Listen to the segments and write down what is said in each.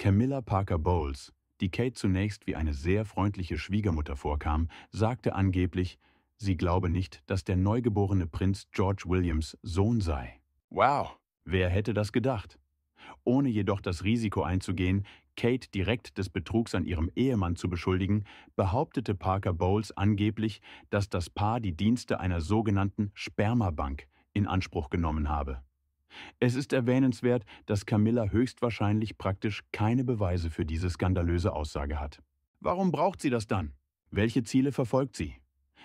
Camilla Parker Bowles, die Kate zunächst wie eine sehr freundliche Schwiegermutter vorkam, sagte angeblich, sie glaube nicht, dass der neugeborene Prinz George Williams Sohn sei. Wow, wer hätte das gedacht? Ohne jedoch das Risiko einzugehen, Kate direkt des Betrugs an ihrem Ehemann zu beschuldigen, behauptete Parker Bowles angeblich, dass das Paar die Dienste einer sogenannten Spermabank in Anspruch genommen habe. Es ist erwähnenswert, dass Camilla höchstwahrscheinlich praktisch keine Beweise für diese skandalöse Aussage hat. Warum braucht sie das dann? Welche Ziele verfolgt sie?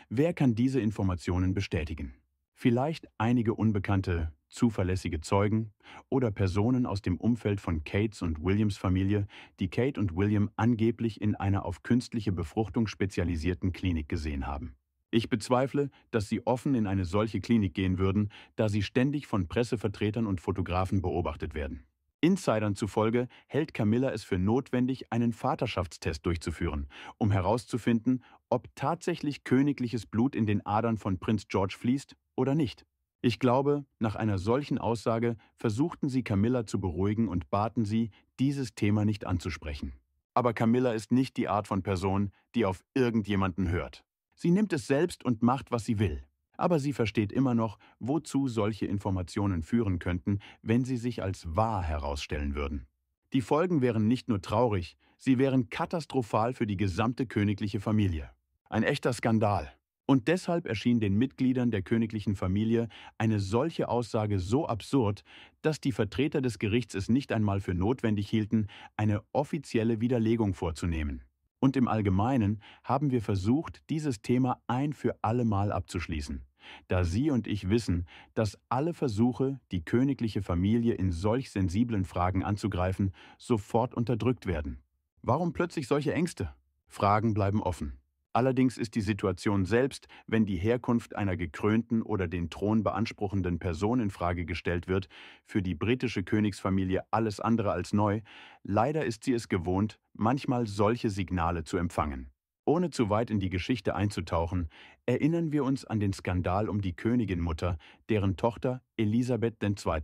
Wer kann diese Informationen bestätigen? Vielleicht einige unbekannte, zuverlässige Zeugen oder Personen aus dem Umfeld von Kates und Williams Familie, die Kate und William angeblich in einer auf künstliche Befruchtung spezialisierten Klinik gesehen haben. Ich bezweifle, dass sie offen in eine solche Klinik gehen würden, da sie ständig von Pressevertretern und Fotografen beobachtet werden. Insidern zufolge hält Camilla es für notwendig, einen Vaterschaftstest durchzuführen, um herauszufinden, ob tatsächlich königliches Blut in den Adern von Prinz George fließt oder nicht. Ich glaube, nach einer solchen Aussage versuchten sie Camilla zu beruhigen und baten sie, dieses Thema nicht anzusprechen. Aber Camilla ist nicht die Art von Person, die auf irgendjemanden hört. Sie nimmt es selbst und macht, was sie will. Aber sie versteht immer noch, wozu solche Informationen führen könnten, wenn sie sich als wahr herausstellen würden. Die Folgen wären nicht nur traurig, sie wären katastrophal für die gesamte königliche Familie. Ein echter Skandal. Und deshalb erschien den Mitgliedern der königlichen Familie eine solche Aussage so absurd, dass die Vertreter des Gerichts es nicht einmal für notwendig hielten, eine offizielle Widerlegung vorzunehmen und im Allgemeinen haben wir versucht, dieses Thema ein für allemal abzuschließen, da Sie und ich wissen, dass alle Versuche, die königliche Familie in solch sensiblen Fragen anzugreifen, sofort unterdrückt werden. Warum plötzlich solche Ängste? Fragen bleiben offen. Allerdings ist die Situation selbst, wenn die Herkunft einer gekrönten oder den Thron beanspruchenden Person in Frage gestellt wird, für die britische Königsfamilie alles andere als neu. Leider ist sie es gewohnt, manchmal solche Signale zu empfangen. Ohne zu weit in die Geschichte einzutauchen, erinnern wir uns an den Skandal um die Königinmutter, deren Tochter Elisabeth II.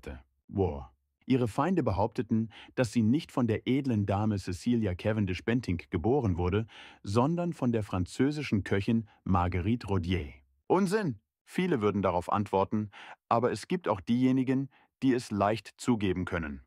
War. Ihre Feinde behaupteten, dass sie nicht von der edlen Dame Cecilia Cavendish Bentinck geboren wurde, sondern von der französischen Köchin Marguerite Rodier. Unsinn! Viele würden darauf antworten, aber es gibt auch diejenigen, die es leicht zugeben können.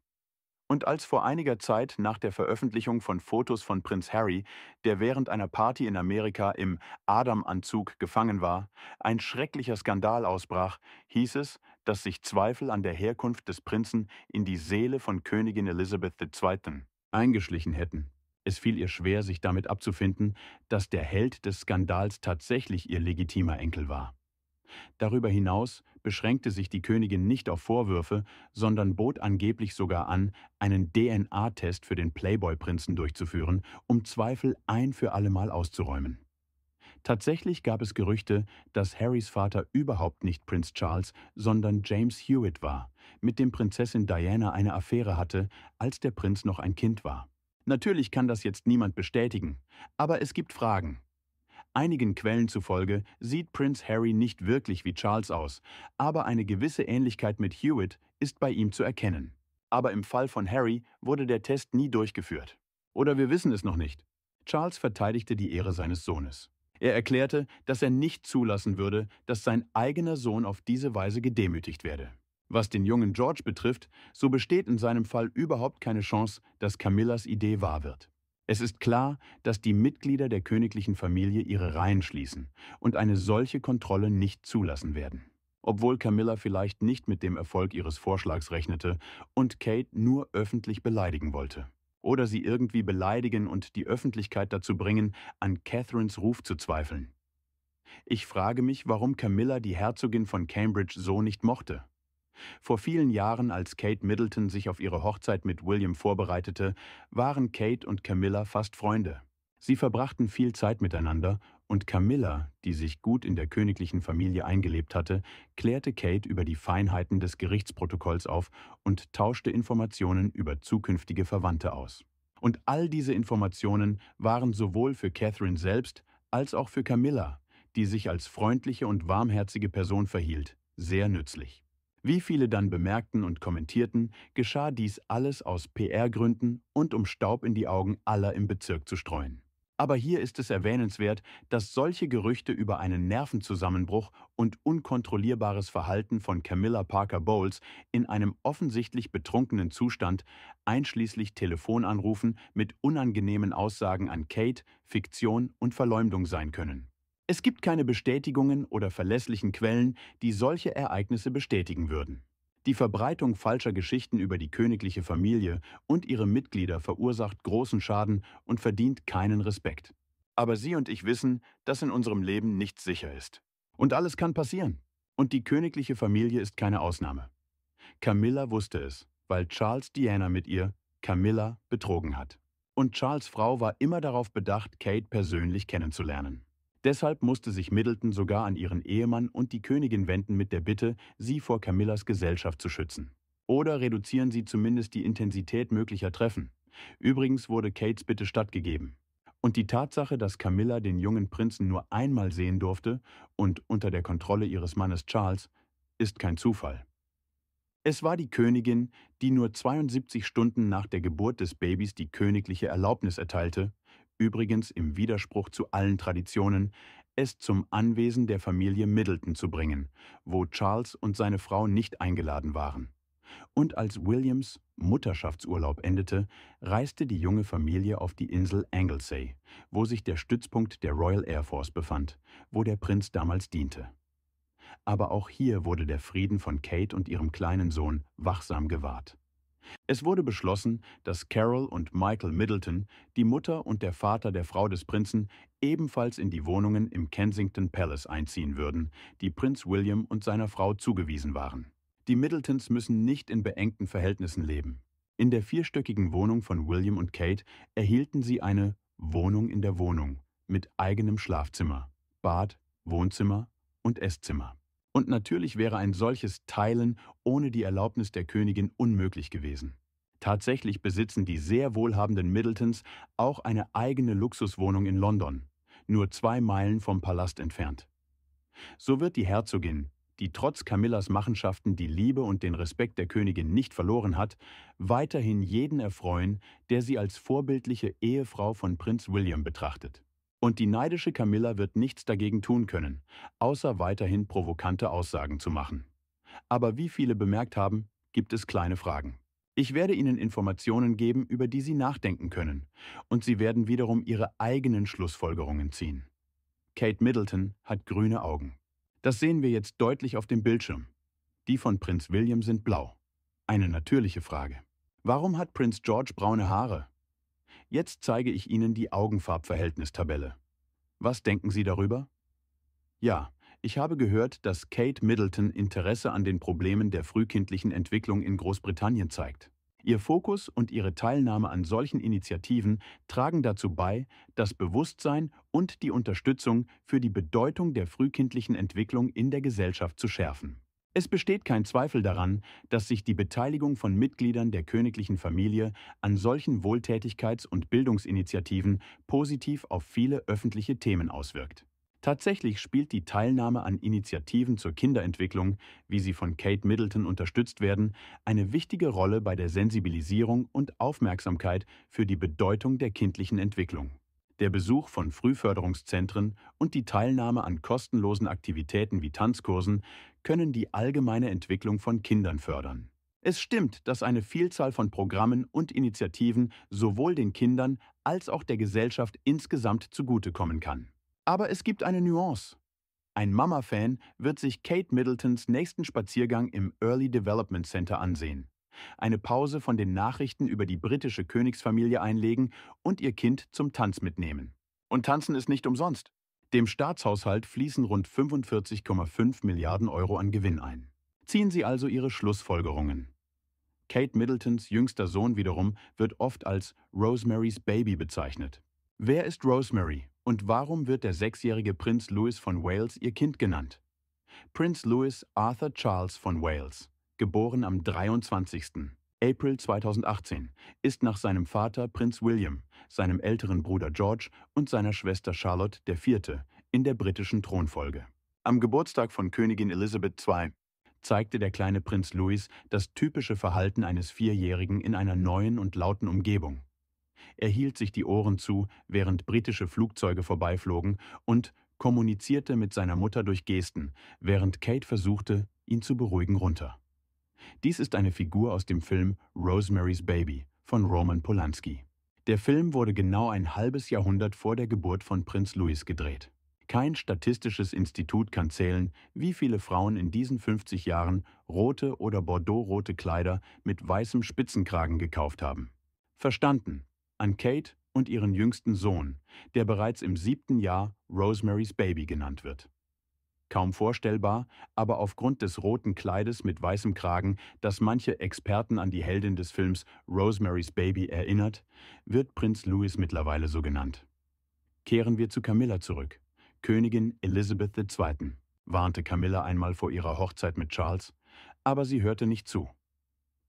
Und als vor einiger Zeit nach der Veröffentlichung von Fotos von Prinz Harry, der während einer Party in Amerika im Adam-Anzug gefangen war, ein schrecklicher Skandal ausbrach, hieß es, dass sich Zweifel an der Herkunft des Prinzen in die Seele von Königin Elizabeth II. eingeschlichen hätten. Es fiel ihr schwer, sich damit abzufinden, dass der Held des Skandals tatsächlich ihr legitimer Enkel war. Darüber hinaus beschränkte sich die Königin nicht auf Vorwürfe, sondern bot angeblich sogar an, einen DNA-Test für den Playboy-Prinzen durchzuführen, um Zweifel ein für allemal auszuräumen. Tatsächlich gab es Gerüchte, dass Harrys Vater überhaupt nicht Prinz Charles, sondern James Hewitt war, mit dem Prinzessin Diana eine Affäre hatte, als der Prinz noch ein Kind war. Natürlich kann das jetzt niemand bestätigen, aber es gibt Fragen. Einigen Quellen zufolge sieht Prinz Harry nicht wirklich wie Charles aus, aber eine gewisse Ähnlichkeit mit Hewitt ist bei ihm zu erkennen. Aber im Fall von Harry wurde der Test nie durchgeführt. Oder wir wissen es noch nicht. Charles verteidigte die Ehre seines Sohnes. Er erklärte, dass er nicht zulassen würde, dass sein eigener Sohn auf diese Weise gedemütigt werde. Was den jungen George betrifft, so besteht in seinem Fall überhaupt keine Chance, dass Camillas Idee wahr wird. Es ist klar, dass die Mitglieder der königlichen Familie ihre Reihen schließen und eine solche Kontrolle nicht zulassen werden. Obwohl Camilla vielleicht nicht mit dem Erfolg ihres Vorschlags rechnete und Kate nur öffentlich beleidigen wollte oder sie irgendwie beleidigen und die Öffentlichkeit dazu bringen, an Catherines Ruf zu zweifeln. Ich frage mich, warum Camilla die Herzogin von Cambridge so nicht mochte. Vor vielen Jahren, als Kate Middleton sich auf ihre Hochzeit mit William vorbereitete, waren Kate und Camilla fast Freunde. Sie verbrachten viel Zeit miteinander und Camilla, die sich gut in der königlichen Familie eingelebt hatte, klärte Kate über die Feinheiten des Gerichtsprotokolls auf und tauschte Informationen über zukünftige Verwandte aus. Und all diese Informationen waren sowohl für Catherine selbst als auch für Camilla, die sich als freundliche und warmherzige Person verhielt, sehr nützlich. Wie viele dann bemerkten und kommentierten, geschah dies alles aus PR-Gründen und um Staub in die Augen aller im Bezirk zu streuen. Aber hier ist es erwähnenswert, dass solche Gerüchte über einen Nervenzusammenbruch und unkontrollierbares Verhalten von Camilla Parker Bowles in einem offensichtlich betrunkenen Zustand, einschließlich Telefonanrufen mit unangenehmen Aussagen an Kate, Fiktion und Verleumdung sein können. Es gibt keine Bestätigungen oder verlässlichen Quellen, die solche Ereignisse bestätigen würden. Die Verbreitung falscher Geschichten über die königliche Familie und ihre Mitglieder verursacht großen Schaden und verdient keinen Respekt. Aber Sie und ich wissen, dass in unserem Leben nichts sicher ist. Und alles kann passieren. Und die königliche Familie ist keine Ausnahme. Camilla wusste es, weil Charles Diana mit ihr, Camilla, betrogen hat. Und Charles Frau war immer darauf bedacht, Kate persönlich kennenzulernen. Deshalb musste sich Middleton sogar an ihren Ehemann und die Königin wenden mit der Bitte, sie vor Camillas Gesellschaft zu schützen. Oder reduzieren sie zumindest die Intensität möglicher Treffen. Übrigens wurde Kates Bitte stattgegeben. Und die Tatsache, dass Camilla den jungen Prinzen nur einmal sehen durfte und unter der Kontrolle ihres Mannes Charles, ist kein Zufall. Es war die Königin, die nur 72 Stunden nach der Geburt des Babys die königliche Erlaubnis erteilte, übrigens im Widerspruch zu allen Traditionen, es zum Anwesen der Familie Middleton zu bringen, wo Charles und seine Frau nicht eingeladen waren. Und als Williams Mutterschaftsurlaub endete, reiste die junge Familie auf die Insel Anglesey, wo sich der Stützpunkt der Royal Air Force befand, wo der Prinz damals diente. Aber auch hier wurde der Frieden von Kate und ihrem kleinen Sohn wachsam gewahrt. Es wurde beschlossen, dass Carol und Michael Middleton, die Mutter und der Vater der Frau des Prinzen, ebenfalls in die Wohnungen im Kensington Palace einziehen würden, die Prinz William und seiner Frau zugewiesen waren. Die Middletons müssen nicht in beengten Verhältnissen leben. In der vierstöckigen Wohnung von William und Kate erhielten sie eine Wohnung in der Wohnung mit eigenem Schlafzimmer, Bad, Wohnzimmer und Esszimmer. Und natürlich wäre ein solches Teilen ohne die Erlaubnis der Königin unmöglich gewesen. Tatsächlich besitzen die sehr wohlhabenden Middletons auch eine eigene Luxuswohnung in London, nur zwei Meilen vom Palast entfernt. So wird die Herzogin, die trotz Camillas Machenschaften die Liebe und den Respekt der Königin nicht verloren hat, weiterhin jeden erfreuen, der sie als vorbildliche Ehefrau von Prinz William betrachtet. Und die neidische Camilla wird nichts dagegen tun können, außer weiterhin provokante Aussagen zu machen. Aber wie viele bemerkt haben, gibt es kleine Fragen. Ich werde Ihnen Informationen geben, über die Sie nachdenken können, und Sie werden wiederum Ihre eigenen Schlussfolgerungen ziehen. Kate Middleton hat grüne Augen. Das sehen wir jetzt deutlich auf dem Bildschirm. Die von Prinz William sind blau. Eine natürliche Frage. Warum hat Prinz George braune Haare? Jetzt zeige ich Ihnen die Augenfarbverhältnistabelle. Was denken Sie darüber? Ja, ich habe gehört, dass Kate Middleton Interesse an den Problemen der frühkindlichen Entwicklung in Großbritannien zeigt. Ihr Fokus und ihre Teilnahme an solchen Initiativen tragen dazu bei, das Bewusstsein und die Unterstützung für die Bedeutung der frühkindlichen Entwicklung in der Gesellschaft zu schärfen. Es besteht kein Zweifel daran, dass sich die Beteiligung von Mitgliedern der königlichen Familie an solchen Wohltätigkeits- und Bildungsinitiativen positiv auf viele öffentliche Themen auswirkt. Tatsächlich spielt die Teilnahme an Initiativen zur Kinderentwicklung, wie sie von Kate Middleton unterstützt werden, eine wichtige Rolle bei der Sensibilisierung und Aufmerksamkeit für die Bedeutung der kindlichen Entwicklung der Besuch von Frühförderungszentren und die Teilnahme an kostenlosen Aktivitäten wie Tanzkursen können die allgemeine Entwicklung von Kindern fördern. Es stimmt, dass eine Vielzahl von Programmen und Initiativen sowohl den Kindern als auch der Gesellschaft insgesamt zugutekommen kann. Aber es gibt eine Nuance. Ein Mama-Fan wird sich Kate Middletons nächsten Spaziergang im Early Development Center ansehen eine Pause von den Nachrichten über die britische Königsfamilie einlegen und ihr Kind zum Tanz mitnehmen. Und tanzen ist nicht umsonst. Dem Staatshaushalt fließen rund 45,5 Milliarden Euro an Gewinn ein. Ziehen Sie also Ihre Schlussfolgerungen. Kate Middletons jüngster Sohn wiederum wird oft als Rosemary's Baby bezeichnet. Wer ist Rosemary und warum wird der sechsjährige Prinz Louis von Wales ihr Kind genannt? Prinz Louis Arthur Charles von Wales geboren am 23. April 2018, ist nach seinem Vater Prinz William, seinem älteren Bruder George und seiner Schwester Charlotte IV. in der britischen Thronfolge. Am Geburtstag von Königin Elizabeth II zeigte der kleine Prinz Louis das typische Verhalten eines Vierjährigen in einer neuen und lauten Umgebung. Er hielt sich die Ohren zu, während britische Flugzeuge vorbeiflogen und kommunizierte mit seiner Mutter durch Gesten, während Kate versuchte, ihn zu beruhigen runter. Dies ist eine Figur aus dem Film Rosemary's Baby von Roman Polanski. Der Film wurde genau ein halbes Jahrhundert vor der Geburt von Prinz Louis gedreht. Kein statistisches Institut kann zählen, wie viele Frauen in diesen 50 Jahren rote oder bordeauxrote Kleider mit weißem Spitzenkragen gekauft haben. Verstanden. An Kate und ihren jüngsten Sohn, der bereits im siebten Jahr Rosemary's Baby genannt wird. Kaum vorstellbar, aber aufgrund des roten Kleides mit weißem Kragen, das manche Experten an die Heldin des Films Rosemary's Baby erinnert, wird Prinz Louis mittlerweile so genannt. Kehren wir zu Camilla zurück. Königin Elizabeth II. warnte Camilla einmal vor ihrer Hochzeit mit Charles, aber sie hörte nicht zu.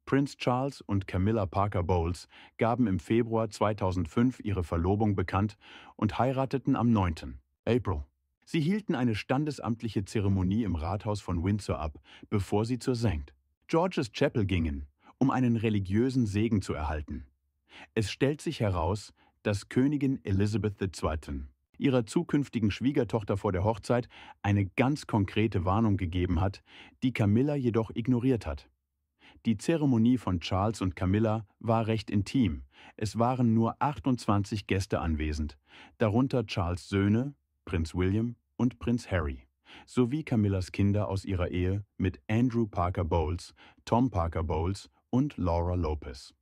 Prinz Charles und Camilla Parker Bowles gaben im Februar 2005 ihre Verlobung bekannt und heirateten am 9. April Sie hielten eine standesamtliche Zeremonie im Rathaus von Windsor ab, bevor sie zur St. George's Chapel gingen, um einen religiösen Segen zu erhalten. Es stellt sich heraus, dass Königin Elizabeth II. ihrer zukünftigen Schwiegertochter vor der Hochzeit eine ganz konkrete Warnung gegeben hat, die Camilla jedoch ignoriert hat. Die Zeremonie von Charles und Camilla war recht intim. Es waren nur 28 Gäste anwesend, darunter Charles Söhne, Prinz William und Prinz Harry, sowie Camillas Kinder aus ihrer Ehe mit Andrew Parker Bowles, Tom Parker Bowles und Laura Lopez.